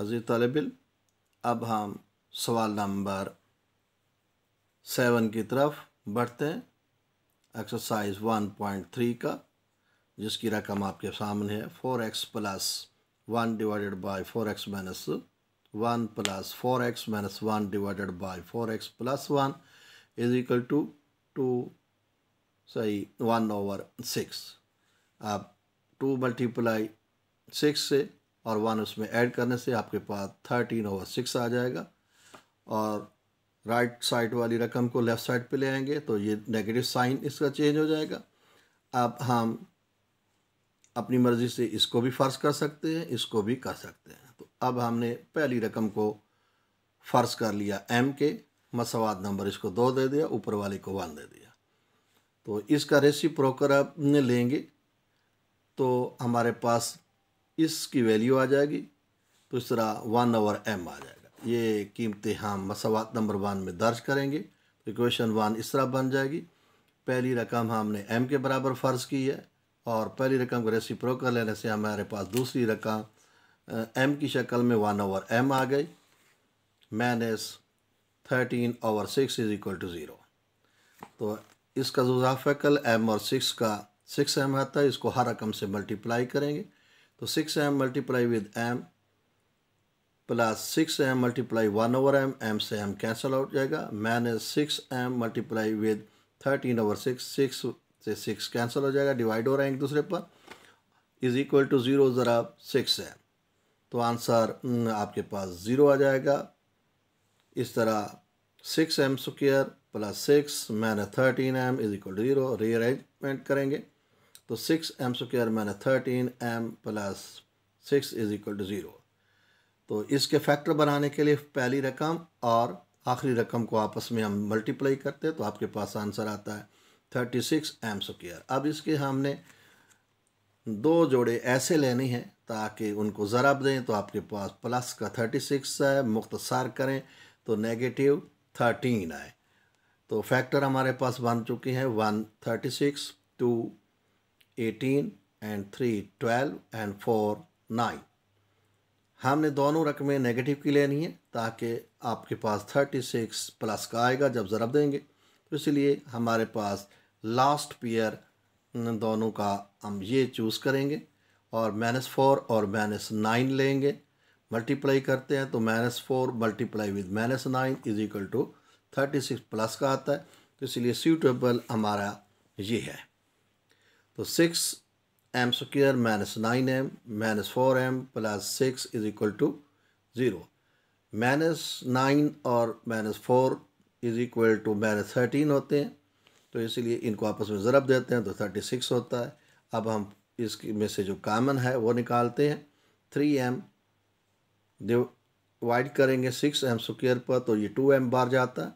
अजीज़ तलबिल अब हम सवाल नंबर सेवन की तरफ बढ़ते हैं एक्सरसाइज वन पॉइंट थ्री का जिसकी रकम आपके सामने है four x plus one divided by four x minus one plus four x minus one divided by four x plus one is equal to two सही वन ओवर सिक्स आप two multiply six से और one उसमें add करने से आपके पास thirteen over six आ जाएगा और राइट साइड वाली रकम को लेफ़्ट साइड पे ले आएंगे तो ये नेगेटिव साइन इसका चेंज हो जाएगा अब हम अपनी मर्ज़ी से इसको भी फ़र्ज कर सकते हैं इसको भी कर सकते हैं तो अब हमने पहली रकम को फ़र्ज कर लिया एम के मसवाद नंबर इसको दो दे दिया ऊपर वाले को वन दे दिया तो इसका रेसी प्रोकर अब लेंगे तो हमारे पास इसकी वैल्यू आ जाएगी तो इस तरह वन ओवर एम आ जाएगा ये कीमतें हम मसावत नंबर वन में दर्ज करेंगे तो इक्वेशन वन इस तरह बन जाएगी पहली रकम हमने एम के बराबर फ़र्ज़ की है और पहली रकम को प्रो कर लेने से हमारे पास दूसरी रकम एम की शक्ल में वन ओवर एम आ गई minus thirteen over six is equal to zero तो इसका जाफ़ल एम और सिक्स का सिक्स एम आता है इसको हर रकम से मल्टीप्लाई करेंगे तो six m multiply with m plus six m multiply one over m m से एम कैंसिल आउट जाएगा minus six m multiply with thirteen over six six से सिक्स कैंसिल हो जाएगा डिवाइड हो रहा है एक दूसरे पर इज़ इक्वल टू ज़ीरो ज़रा सिक्स एम तो आंसर हम्म, आपके पास ज़ीरो आ जाएगा इस तरह six m square plus six minus thirteen m is equal to zero rearrangement करेंगे तो six m square minus thirteen m plus six is equal to zero तो इसके फैक्टर बनाने के लिए पहली रकम और आखिरी रकम को आपस में हम मल्टीप्लाई करते हैं तो आपके पास आंसर आता है थर्टी सिक्स एम स्क्र अब इसके हमने दो जोड़े ऐसे लेने हैं ताकि उनको ज़रब दें तो आपके पास प्लस का थर्टी सिक्स है मुख्तसार करें तो नेगेटिव थर्टीन आए तो फैक्टर हमारे पास बन चुके हैं one thirty six two eighteen and three twelve and four nine हमने दोनों रकमें नेगेटिव की लेनी है ताकि आपके पास थर्टी सिक्स प्लस का आएगा जब ज़रब देंगे तो इसलिए हमारे पास लास्ट पेयर दोनों का हम ये चूज़ करेंगे और माइनस फोर और माइनस नाइन लेंगे मल्टीप्लाई करते हैं तो minus four multiply with minus nine is equal to thirty six plus का आता है तो इसलिए सूटेबल हमारा ये है तो six m square minus nine m minus four m plus six is equal to zero minus nine और minus four is equal to minus thirteen होते हैं तो इसलिए इनको आपस में ज़रब देते हैं तो थर्टी सिक्स होता है अब हम इसके में से जो कामन है वो निकालते हैं थ्री एम डिवाइड करेंगे सिक्स एम स्क्र पर तो ये टू एम बार जाता है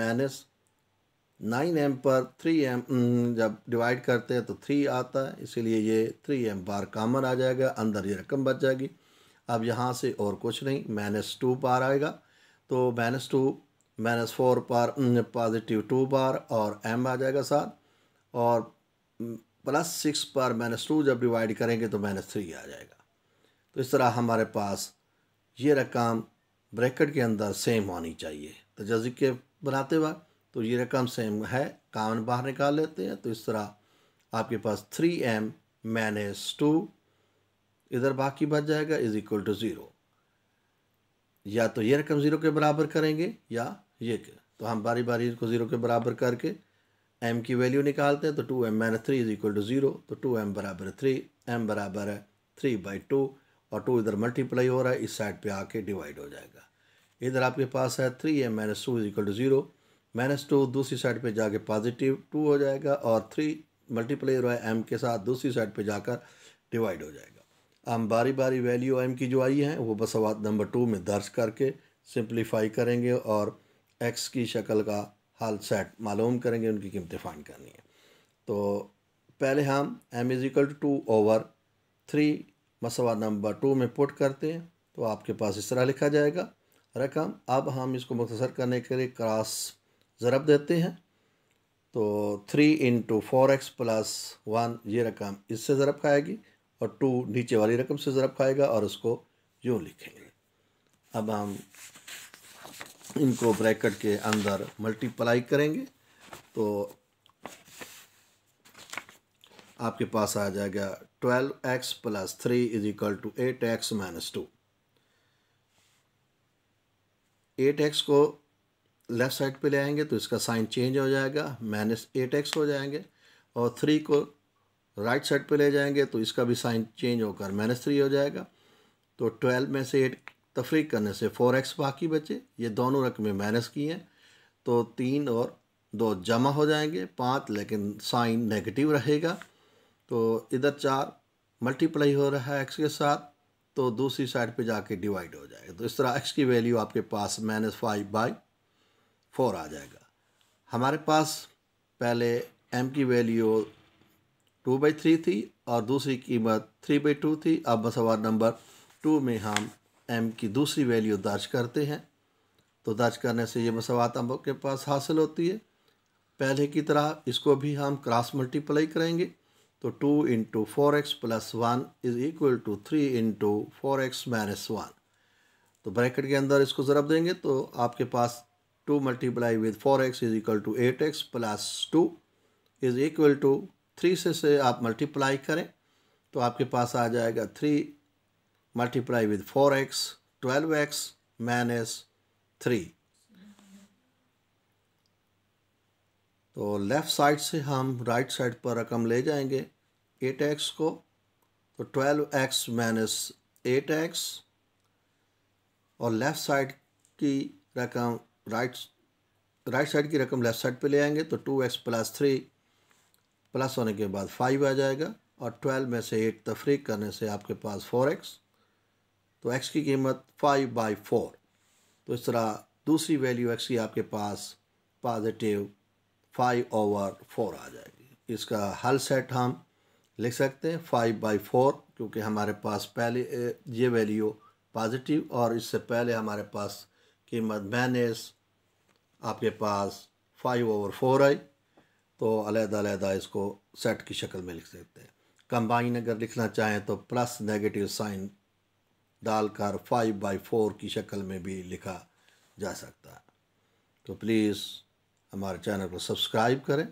माइनस नाइन एम पर थ्री एम जब डिवाइड करते हैं तो थ्री आता है इसीलिए ये थ्री एम बार कामन आ जाएगा अंदर ये रकम बच जाएगी अब यहाँ से और कुछ नहीं माइनस टू बार आएगा तो माइनस टू माइनस फोर पर पॉजिटिव टू बार और एम आ जाएगा साथ और प्लस सिक्स पर माइनस टू जब डिवाइड करेंगे तो माइनस थ्री आ जाएगा तो इस तरह हमारे पास ये रकम ब्रैकेट के अंदर सेम होनी चाहिए तो जजिक के बनाते वक्त तो ये रकम सेम है कामन बाहर निकाल लेते हैं तो इस तरह आपके पास थ्री एम माइनस टू इधर बाकी बच जाएगा इज इक्वल टू ज़ीरो या तो ये रकम ज़ीरो के बराबर करेंगे या ये के तो हम बारी बारी इसको ज़ीरो के बराबर करके एम की वैल्यू निकालते हैं तो two m minus three is equal to zero तो टू एम बराबर थ्री एम बराबर है थ्री बाई टू और टू इधर मल्टीप्लाई हो रहा है इस साइड पे आके डिवाइड हो जाएगा इधर आपके पास है three m minus two is equal to zero minus two दूसरी साइड पे जाके पॉजिटिव टू हो जाएगा और थ्री मल्टीप्लाई रहा है एम के साथ दूसरी साइड पे जाकर डिवाइड हो जाएगा हम बारी बारी वैल्यू एम की जो आई है वो बसवात नंबर टू में दर्ज करके सिंप्लीफाई करेंगे और एक्स की शक्ल का हाल सेट मालूम करेंगे उनकी कीमतें फाइन करनी है तो पहले हम m is equal to two over three मसवा नंबर टू में पुट करते हैं तो आपके पास इस तरह लिखा जाएगा रकम अब हम इसको मुख्तर करने के लिए क्रॉस ज़रब देते हैं तो three into four x plus one ये रकम इससे ज़रब खाएगी और टू नीचे वाली रकम से ज़रब खाएगा और उसको यूँ लिखेंगे अब हम इनको ब्रैकेट के अंदर मल्टीप्लाई करेंगे तो आपके पास आ जाएगा twelve x plus three is equal to eight x minus two eight x को लेफ़्ट साइड पे ले आएंगे तो इसका साइन चेंज हो जाएगा माइनस एट एक्स हो जाएंगे और थ्री को राइट साइड पे ले जाएंगे तो इसका भी साइन चेंज होकर माइनस थ्री हो जाएगा तो ट्वेल्व में से एट तफरीक करने से फ़ोर एक्स बाकी बचे ये दोनों रकमें माइनस की हैं तो तीन और दो जमा हो जाएंगे पाँच लेकिन साइन नेगेटिव रहेगा तो इधर चार मल्टीप्लाई हो रहा है एक्स के साथ तो दूसरी साइड पे जाके डिवाइड हो जाएगा तो इस तरह एक्स की वैल्यू आपके पास माइनस फाइव बाई फोर आ जाएगा हमारे पास पहले एम की वैल्यू टू बाई थ्री थी और दूसरी कीमत थ्री बाई टू थी अब बसवार नंबर टू में हम एम की दूसरी वैल्यू दर्ज करते हैं तो दर्ज करने से ये मसवात हम के पास हासिल होती है पहले की तरह इसको भी हम क्रॉस मल्टीप्लाई करेंगे तो two into four x plus one is equal to three into four x minus one तो ब्रैकेट के अंदर इसको ज़रब देंगे तो आपके पास two multiply with four x is equal to eight x plus two is equal to three से से आप मल्टीप्लाई करें तो आपके पास आ जाएगा three multiply with four x twelve x minus three तो लेफ़्ट साइड से हम राइट साइड पर रकम ले जाएंगे एट एक्स को तो twelve x minus eight x और लेफ़्ट साइड की रकम राइट राइट साइड की रकम लेफ्ट साइड पे ले आएंगे तो two x plus three plus होने के बाद फाइव आ जाएगा और ट्वेल्व में से एट तफरीक करने से आपके पास फोर एक्स तो एक्स की कीमत फाइव बाई फोर तो इस तरह दूसरी वैल्यू एक्स की आपके पास पॉजिटिव फाइव ओवर फोर आ जाएगी इसका हल सेट हम लिख सकते हैं फाइव बाई फोर क्योंकि हमारे पास पहले ये वैल्यू पॉजिटिव और इससे पहले हमारे पास कीमत माइनस आपके पास फाइव ओवर फोर आई तो अलहदा इसको सेट की शक्ल में लिख सकते हैं कंबाइन अगर लिखना चाहें तो प्लस नेगेटिव साइन डालकर फाइव बाई फोर की शक्ल में भी लिखा जा सकता है तो प्लीज़ हमारे चैनल को सब्सक्राइब करें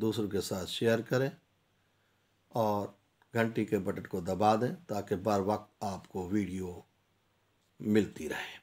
दूसरों के साथ शेयर करें और घंटी के बटन को दबा दें ताकि बार वक्त आपको वीडियो मिलती रहे